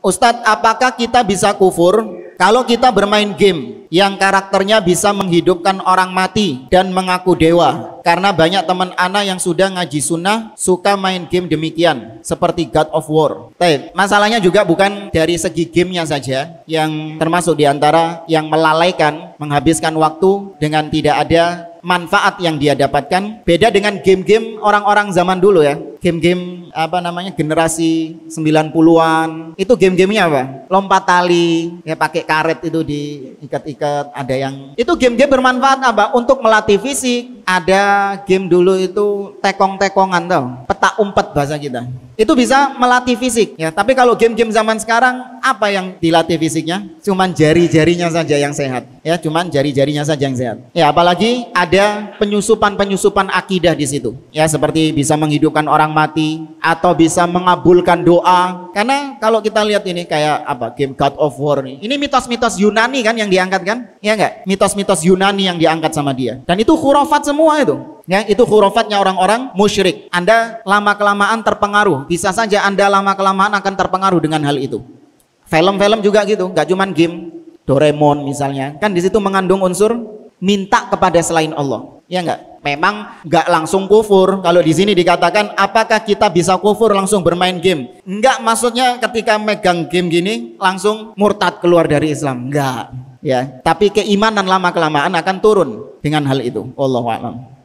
Ustadz, apakah kita bisa kufur kalau kita bermain game yang karakternya bisa menghidupkan orang mati dan mengaku dewa? Karena banyak teman anak yang sudah ngaji sunnah suka main game demikian, seperti God of War. Tapi masalahnya juga bukan dari segi gamenya saja, yang termasuk diantara yang melalaikan, menghabiskan waktu dengan tidak ada manfaat yang dia dapatkan. Beda dengan game-game orang-orang zaman dulu ya game-game apa namanya generasi 90-an itu game-gamenya apa? lompat tali, ya pakai karet itu diikat-ikat, ada yang itu game-game bermanfaat apa? Untuk melatih fisik. Ada game dulu itu tekong-tekongan tau, peta umpet bahasa kita. Itu bisa melatih fisik ya, tapi kalau game-game zaman sekarang apa yang dilatih fisiknya? Cuman jari-jarinya saja yang sehat. Ya, cuman jari-jarinya saja yang sehat. Ya, apalagi ada penyusupan-penyusupan akidah di situ. Ya, seperti bisa menghidupkan orang mati atau bisa mengabulkan doa. Karena kalau kita lihat ini kayak apa? Game God of War nih. Ini mitos-mitos Yunani kan yang diangkat kan? Iya enggak? Mitos-mitos Yunani yang diangkat sama dia. Dan itu khurafat semua itu. Ya, itu hurufatnya orang-orang musyrik. Anda lama-kelamaan terpengaruh. Bisa saja Anda lama-kelamaan akan terpengaruh dengan hal itu. Film-film juga gitu, nggak cuma game. Doraemon misalnya, kan di situ mengandung unsur minta kepada selain Allah. Ya enggak? memang nggak langsung kufur. Kalau di sini dikatakan apakah kita bisa kufur langsung bermain game? Nggak, maksudnya ketika megang game gini langsung murtad keluar dari Islam. nggak. ya. Tapi keimanan lama kelamaan akan turun dengan hal itu. Allah a'lam.